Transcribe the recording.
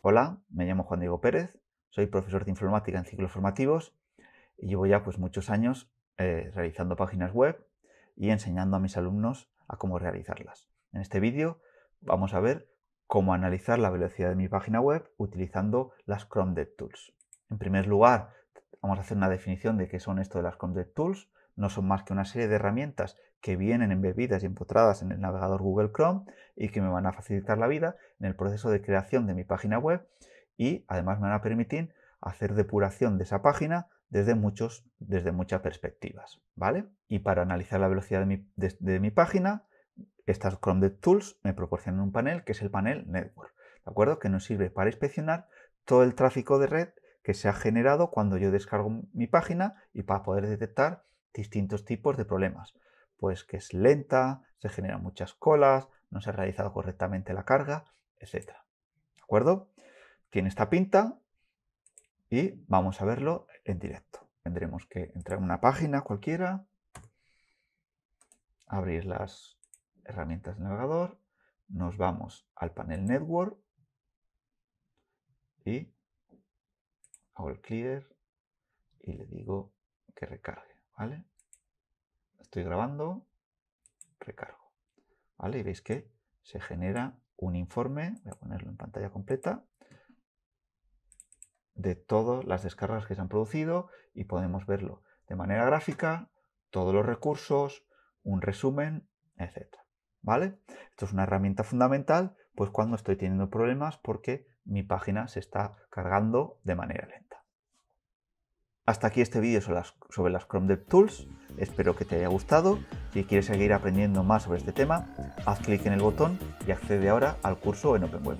Hola, me llamo Juan Diego Pérez, soy profesor de informática en ciclos formativos y llevo ya pues muchos años eh, realizando páginas web y enseñando a mis alumnos a cómo realizarlas. En este vídeo vamos a ver cómo analizar la velocidad de mi página web utilizando las Chrome DevTools. En primer lugar, vamos a hacer una definición de qué son esto de las Chrome DevTools no son más que una serie de herramientas que vienen embebidas y empotradas en el navegador Google Chrome y que me van a facilitar la vida en el proceso de creación de mi página web y además me van a permitir hacer depuración de esa página desde, muchos, desde muchas perspectivas, ¿vale? Y para analizar la velocidad de mi, mi página, estas Chrome DevTools me proporcionan un panel que es el panel Network, ¿de acuerdo? Que nos sirve para inspeccionar todo el tráfico de red que se ha generado cuando yo descargo mi página y para poder detectar distintos tipos de problemas. Pues que es lenta, se generan muchas colas, no se ha realizado correctamente la carga, etc. ¿De acuerdo? Tiene esta pinta y vamos a verlo en directo. Tendremos que entrar en una página cualquiera, abrir las herramientas del navegador, nos vamos al panel Network y hago el clear y le digo que recargue. ¿Vale? Estoy grabando, recargo. ¿Vale? Y veis que se genera un informe, voy a ponerlo en pantalla completa, de todas las descargas que se han producido y podemos verlo de manera gráfica, todos los recursos, un resumen, etc. ¿Vale? Esto es una herramienta fundamental pues cuando estoy teniendo problemas porque mi página se está cargando de manera lenta. Hasta aquí este vídeo sobre las Chrome DevTools, espero que te haya gustado. Si quieres seguir aprendiendo más sobre este tema, haz clic en el botón y accede ahora al curso en OpenWeb.